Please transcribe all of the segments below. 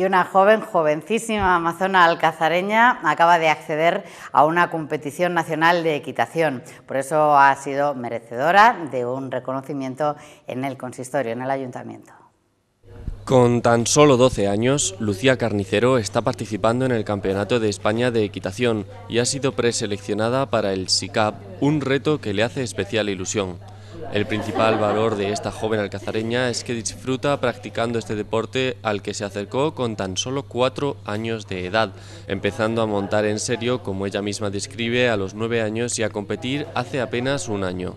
y una joven, jovencísima amazona alcazareña acaba de acceder a una competición nacional de equitación. Por eso ha sido merecedora de un reconocimiento en el consistorio, en el ayuntamiento. Con tan solo 12 años, Lucía Carnicero está participando en el Campeonato de España de Equitación y ha sido preseleccionada para el SICAP, un reto que le hace especial ilusión. El principal valor de esta joven alcazareña es que disfruta practicando este deporte al que se acercó con tan solo cuatro años de edad, empezando a montar en serio, como ella misma describe, a los nueve años y a competir hace apenas un año.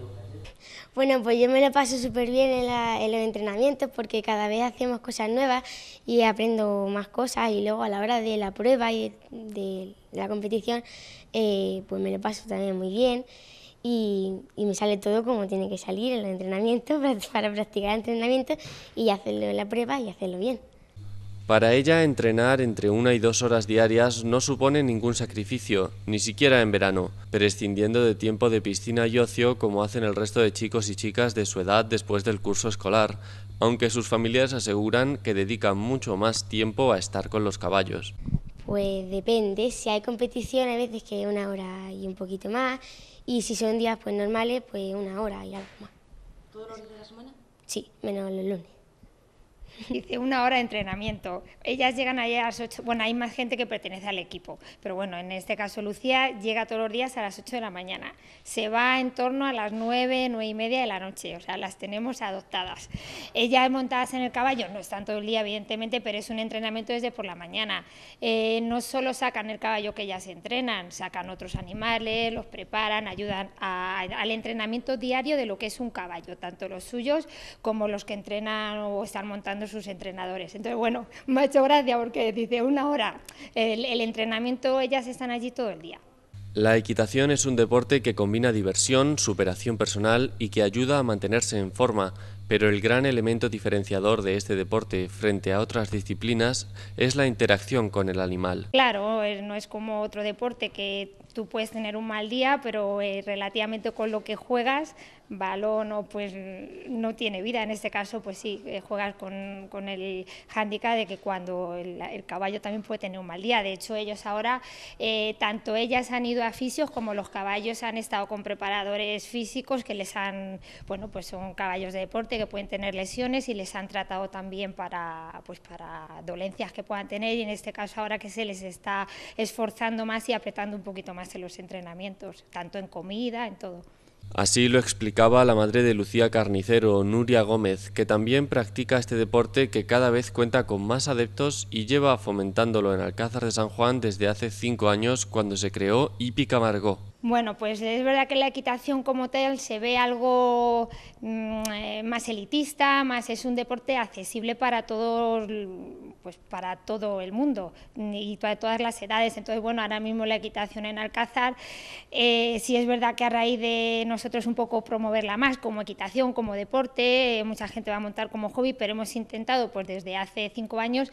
Bueno, pues yo me lo paso súper bien en, los entrenamientos porque cada vez hacemos cosas nuevas y aprendo más cosas y luego a la hora de la prueba y de, la competición, eh, pues me lo paso también muy bien y, me sale todo como tiene que salir en entrenamiento para practicar entrenamiento y hacerle la prueba y hacerlo bien. Para ella, entrenar entre una y dos horas diarias no supone ningún sacrificio, ni siquiera en verano, prescindiendo de tiempo de piscina y ocio como hacen el resto de chicos y chicas de su edad después del curso escolar, aunque sus familiares aseguran que dedican mucho más tiempo a estar con los caballos. Pues depende, si hay competición hay veces que una hora y un poquito más y si son días pues normales pues una hora y algo más. ¿Todos los días de la semana? Sí, menos los lunes. Dice, una hora de entrenamiento. Ellas llegan ahí a las 8, bueno, hay más gente que pertenece al equipo, pero bueno, en este caso Lucía llega todos los días a las 8 de la mañana. Se va en torno a las 9, 9 y media de la noche, o sea, las tenemos adoptadas. Ellas montadas en el caballo, no están todo el día, evidentemente, pero es un entrenamiento desde por la mañana. Eh, no solo sacan el caballo que ellas entrenan, sacan otros animales, los preparan, ayudan al entrenamiento diario de lo que es un caballo, tanto los suyos como los que entrenan o están montando sus entrenadores. Entonces, bueno, me ha hecho gracia porque dice una hora, el, entrenamiento, ellas están allí todo el día. La equitación es un deporte que combina diversión, superación personal y que ayuda a mantenerse en forma, pero el gran elemento diferenciador de este deporte frente a otras disciplinas es la interacción con el animal. Claro, eh, no es como otro deporte que tú puedes tener un mal día, pero eh, relativamente con lo que juegas balón o pues no tiene vida. En este caso, pues sí, eh, juegas con, el hándicap de que cuando el, caballo también puede tener un mal día. De hecho, ellos ahora, eh, tanto ellas han ido a fisios como los caballos han estado con preparadores físicos que les han, bueno, pues son caballos de deporte que pueden tener lesiones y les han tratado también para, pues para dolencias que puedan tener y en este caso ahora que se les está esforzando más y apretando un poquito más en los entrenamientos, tanto en comida, en todo. Así lo explicaba la madre de Lucía Carnicero, Nuria Gómez, que también practica este deporte que cada vez cuenta con más adeptos y lleva fomentándolo en Alcázar de San Juan desde hace cinco años cuando se creó Hípica Margot. Bueno, pues es verdad que la equitación como tal se ve algo mm, eh, más elitista, más es un deporte accesible para todo, pues para todo el mundo mm, y para todas las edades. Entonces, bueno, ahora mismo la equitación en Alcázar, eh, sí es verdad que a raíz de nosotros un poco promoverla más como equitación, como deporte, eh, mucha gente va a montar como hobby, pero hemos intentado pues desde hace cinco años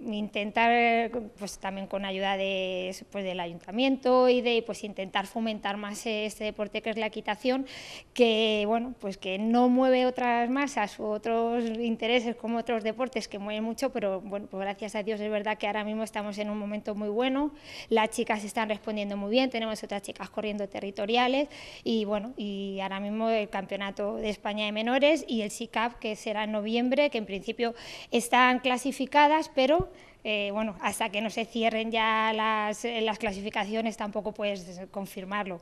intentar, pues también con ayuda de, pues, del ayuntamiento y de pues, intentar fomentar más este deporte que es la equitación, que bueno, pues que no mueve otras masas ...o otros intereses como otros deportes que mueven mucho, pero bueno, pues gracias a Dios es verdad que ahora mismo estamos en un momento muy bueno, las chicas están respondiendo muy bien, tenemos otras chicas corriendo territoriales y bueno, y ahora mismo el Campeonato de España de Menores y el SICAP que será en noviembre, que en principio están clasificadas, pero eh, bueno, hasta que no se cierren ya las, eh, las clasificaciones tampoco puedes confirmarlo.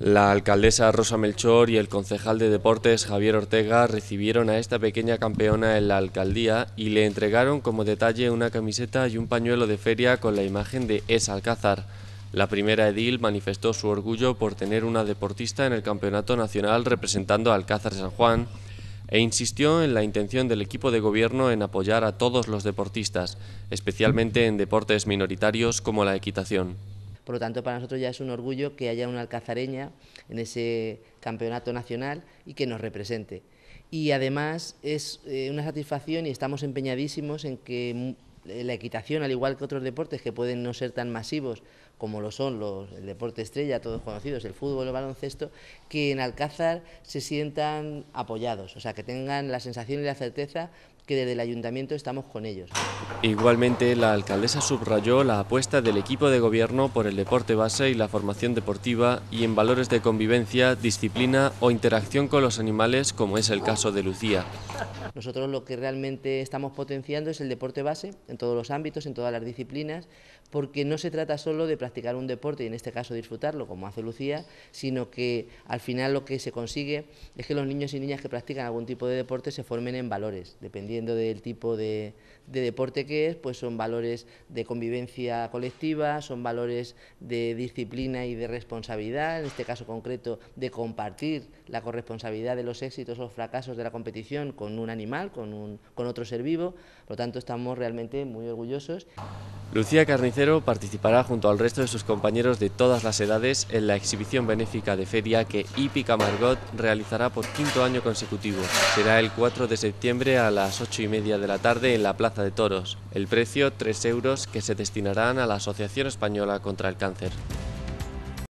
La alcaldesa Rosa Melchor y el concejal de deportes Javier Ortega recibieron a esta pequeña campeona en la alcaldía y le entregaron como detalle una camiseta y un pañuelo de feria con la imagen de Es Alcázar. La primera edil manifestó su orgullo por tener una deportista en el campeonato nacional representando a Alcázar San Juan e insistió en la intención del equipo de gobierno en apoyar a todos los deportistas, especialmente en deportes minoritarios como la equitación. Por lo tanto, para nosotros ya es un orgullo que haya una alcazareña en ese campeonato nacional y que nos represente. Y además es eh, una satisfacción y estamos empeñadísimos en que eh, la equitación, al igual que otros deportes que pueden no ser tan masivos como lo son los, el deporte estrella, todos conocidos, el fútbol, el baloncesto, que en Alcázar se sientan apoyados, o sea, que tengan la sensación y la certeza que desde el ayuntamiento estamos con ellos. Igualmente, la alcaldesa subrayó la apuesta del equipo de gobierno por el deporte base y la formación deportiva y en valores de convivencia, disciplina o interacción con los animales, como es el caso de Lucía. Nosotros lo que realmente estamos potenciando es el deporte base, en todos los ámbitos, en todas las disciplinas, porque no se trata solo de practicar un deporte y en este caso disfrutarlo, como hace Lucía, sino que al final lo que se consigue es que los niños y niñas que practican algún tipo de deporte se formen en valores, dependiendo del tipo de, deporte que es, pues son valores de convivencia colectiva, son valores de disciplina y de responsabilidad, en este caso concreto de compartir la corresponsabilidad de los éxitos o fracasos de la competición con un animal, con, un, con otro ser vivo, por lo tanto estamos realmente muy orgullosos. Lucía Carnicero participará junto al resto de sus compañeros de todas las edades en la exhibición benéfica de feria que Hípica Margot realizará por quinto año consecutivo. Será el 4 de septiembre a las 8 y media de la tarde en la Plaza de Toros. El precio, 3 euros, que se destinarán a la Asociación Española contra el Cáncer.